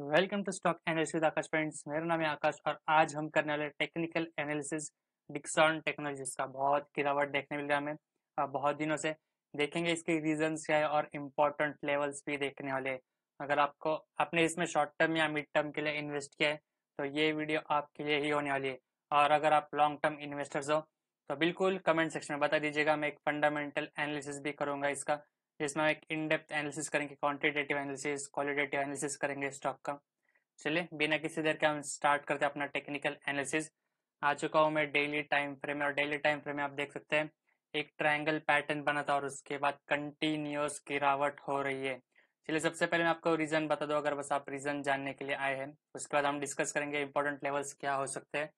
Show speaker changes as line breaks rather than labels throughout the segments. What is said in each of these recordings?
welcome to stock analysis Akash friends मेरा नाम है आकाश और आज हम करने वाले टेक्निकल एनालिसिस डिक्सॉन टेक्नोलॉजीज का बहुत गिरावट देखने मिल रहा है हमें बहुत दिनों से देखेंगे इसके रीजंस क्या है और इम्पोर्टेंट लेवल्स भी देखने वाले अगर आपको आपने इसमें शॉर्ट टर्म या मिड टर्म के लिए इन्वेस्ट किया है तो ये वीडियो आपके लिए ही होने वाली है और अगर आप लॉन्ग टर्म इन्वेस्टर्स हो तो बिल्कुल कमेंट सेक्शन में बता दीजिएगा मैं एक फंडामेंटल एनालिसिस भी करूँगा इसका जिसमें हम एक इन डेप्थ एनालिसिस करेंगे क्वान्टिटेटिव एनालिसिस क्वालिटेटिव एनालिसिस करेंगे स्टॉक का चलिए बिना किसी देर के हम स्टार्ट करते हैं अपना टेक्निकल एनालिसिस आ चुका हूँ मैं डेली टाइम फ्रेम और डेली टाइम फ्रेम में आप देख सकते हैं एक ट्रायंगल पैटर्न बना था और उसके बाद कंटिन्यूस गिरावट हो रही है चलिए सबसे पहले मैं आपको रीजन बता दूं अगर बस आप रीजन जानने के लिए आए हैं उसके बाद हम डिस्कस करेंगे इंपॉर्टेंट लेवल्स क्या हो सकते हैं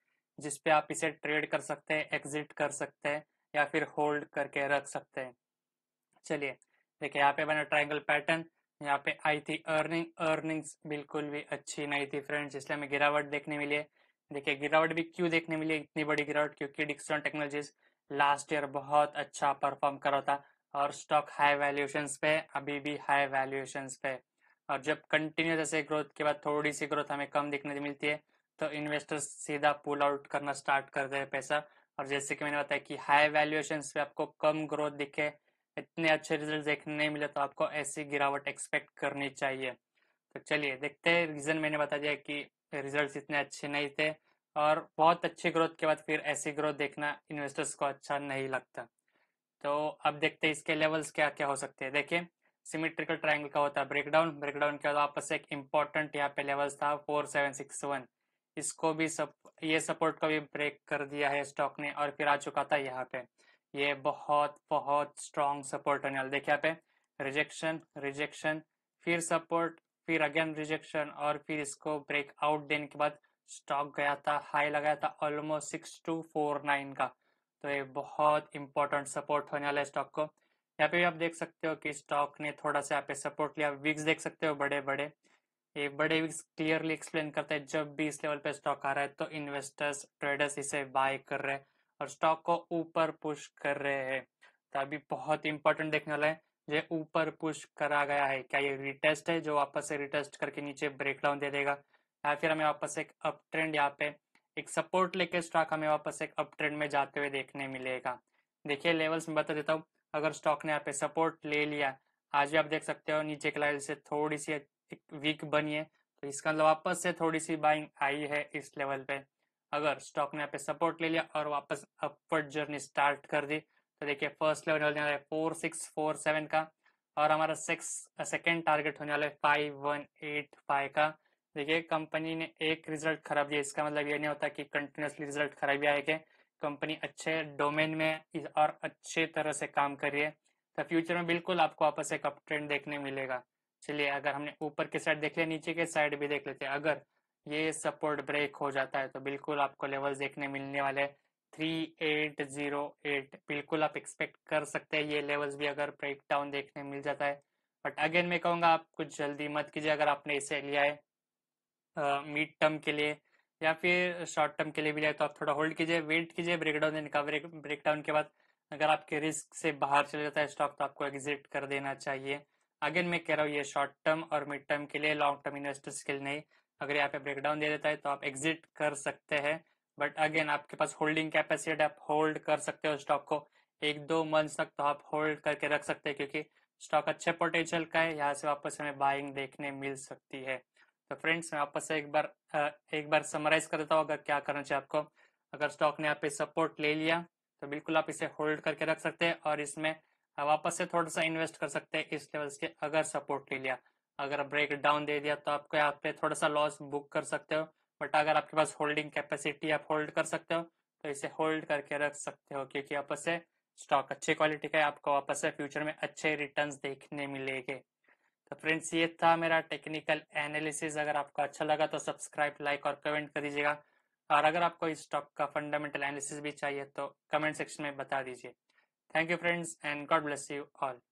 जिस पे आप इसे ट्रेड कर सकते हैं एग्जिट कर सकते हैं या फिर होल्ड करके रख सकते हैं चलिए देखिए यहाँ पे बना ट्राइंगल पैटर्न यहाँ पे आई थी अर्निंग अर्निंग्स बिल्कुल भी अच्छी नहीं थी फ्रेंड्स इसलिए हमें गिरावट देखने मिली है देखिए गिरावट भी क्यों देखने मिली है इतनी बड़ी गिरावट क्योंकि डिक्सन टेक्नोलॉजीज लास्ट ईयर बहुत अच्छा परफॉर्म करा था और स्टॉक हाई वैल्यूएशन पे अभी भी हाई वैल्यूएशन पे और जब कंटिन्यूस ऐसे ग्रोथ के बाद थोड़ी सी ग्रोथ हमें कम देखने मिलती है तो इन्वेस्टर्स सीधा पुल आउट करना स्टार्ट करते हैं पैसा और जैसे कि मैंने बताया कि हाई वैल्यूएशन पे आपको कम ग्रोथ दिखे इतने अच्छे रिजल्ट देखने नहीं मिले तो आपको ऐसी गिरावट एक्सपेक्ट करनी चाहिए तो चलिए देखते हैं रीज़न मैंने बता दिया कि रिजल्ट्स इतने अच्छे नहीं थे और बहुत अच्छी ग्रोथ के बाद फिर ऐसी ग्रोथ देखना इन्वेस्टर्स को अच्छा नहीं लगता तो अब देखते हैं इसके लेवल्स क्या क्या हो सकते हैं देखिए सिमेट्रिकल ट्रायंगल का होता है ब्रेकडाउन ब्रेकडाउन के बाद आपस एक इम्पोर्टेंट यहाँ पे लेवल्स था फोर सेवन सिक्स वन इसको भी सब ये सपोर्ट को भी ब्रेक कर दिया है स्टॉक ने और फिर आ चुका था यहाँ पे ये बहुत बहुत स्ट्रॉन्ग सपोर्ट होने वाला देखिए यहाँ पे रिजेक्शन रिजेक्शन फिर सपोर्ट फिर अगेन रिजेक्शन और फिर इसको ब्रेक आउट देने के बाद स्टॉक गया था हाई लगाया था almost six two four nine का तो ये बहुत इंपॉर्टेंट सपोर्ट होने वाला है स्टॉक को यहाँ पे भी आप देख सकते हो कि स्टॉक ने थोड़ा सा यहाँ पे सपोर्ट लिया विक्स देख सकते हो बड़े बड़े ये बड़े विक्स क्लियरली एक्सप्लेन करते हैं जब भी इस लेवल पे स्टॉक आ रहा है तो इन्वेस्टर्स ट्रेडर्स इसे बाय कर रहे हैं और स्टॉक को ऊपर पुश कर रहे हैं तो अभी बहुत इंपॉर्टेंट देखने वाला है ये ऊपर पुश करा गया है क्या ये रिटेस्ट है जो वापस से रिटेस्ट करके नीचे ब्रेकडाउन दे देगा या फिर हमें वापस एक अप ट्रेंड यहाँ पे एक सपोर्ट लेके स्टॉक हमें वापस एक अप ट्रेंड में जाते हुए देखने मिलेगा देखिए लेवल्स में बता देता हूँ अगर स्टॉक ने यहाँ पे सपोर्ट ले लिया आज भी आप देख सकते हो नीचे के लेवल से थोड़ी सी एक वीक बनी है तो इसका मतलब वापस से थोड़ी सी बाइंग आई है इस लेवल पे अगर स्टॉक ने यहाँ पे सपोर्ट ले लिया और वापस अपवर्ड जर्नी स्टार्ट कर दी तो देखिए फर्स्ट लेवल होने वाला है फोर सिक्स फोर सेवन का और हमारा सिक्स सेकेंड टारगेट होने वाला है फाइव वन एट फाइव का देखिए कंपनी ने एक रिजल्ट खराब दिया इसका मतलब ये नहीं होता कि कंटिन्यूसली रिजल्ट खराब आएगा कंपनी अच्छे डोमेन में और अच्छे तरह से काम कर रही है तो फ्यूचर में बिल्कुल आपको वापस एक अप ट्रेंड देखने मिलेगा चलिए अगर हमने ऊपर के साइड देख लिया नीचे के साइड भी देख लेते हैं अगर ये सपोर्ट ब्रेक हो जाता है तो बिल्कुल आपको लेवल देखने मिलने वाले थ्री एट जीरो एट बिल्कुल आप एक्सपेक्ट कर सकते हैं ये लेवल्स भी अगर ब्रेक डाउन देखने मिल जाता है बट अगेन मैं कहूंगा आप कुछ जल्दी मत कीजिए अगर आपने इसे लिया है मिड टर्म के लिए या फिर शॉर्ट टर्म के लिए भी लिया तो आप थोड़ा होल्ड कीजिए वेट कीजिए ब्रेकडाउन का ब्रेक ब्रेकडाउन के बाद अगर आपके रिस्क से बाहर चले जाता है स्टॉक तो आपको एग्जिट कर देना चाहिए अगेन मैं कह रहा हूँ ये शॉर्ट टर्म और मिड टर्म के लिए लॉन्ग टर्म इन्वेस्टर्स के लिए नहीं अगर यहाँ पे ब्रेकडाउन दे देता है तो आप एग्जिट कर सकते हैं बट अगेन आपके पास होल्डिंग तो कैपेसिटी आप होल्ड कर सकते हो स्टॉक को एक दो मंथ तक तो आप होल्ड करके रख सकते हैं क्योंकि स्टॉक अच्छे पोटेंशियल का है यहाँ से वापस हमें बाइंग देखने मिल सकती है तो फ्रेंड्स मैं वापस से एक बार एक बार समराइज कर देता हूँ अगर क्या करना चाहिए आपको अगर स्टॉक ने आप सपोर्ट ले लिया तो बिल्कुल आप इसे होल्ड करके रख सकते हैं और इसमें वापस से थोड़ा सा इन्वेस्ट कर सकते हैं इस लेवल के अगर सपोर्ट ले लिया अगर ब्रेक डाउन दे दिया तो आपको यहाँ पे थोड़ा सा लॉस बुक कर सकते हो बट अगर आपके पास होल्डिंग कैपेसिटी आप होल्ड कर सकते हो तो इसे होल्ड करके रख सकते हो क्योंकि वापस से स्टॉक अच्छी क्वालिटी का है आपको वापस से फ्यूचर में अच्छे रिटर्न्स देखने मिलेंगे तो फ्रेंड्स ये था मेरा टेक्निकल एनालिसिस अगर आपको अच्छा लगा तो सब्सक्राइब लाइक और कमेंट कर दीजिएगा और अगर आपको इस स्टॉक का फंडामेंटल एनालिसिस भी चाहिए तो कमेंट सेक्शन में बता दीजिए thank you friends and God bless you all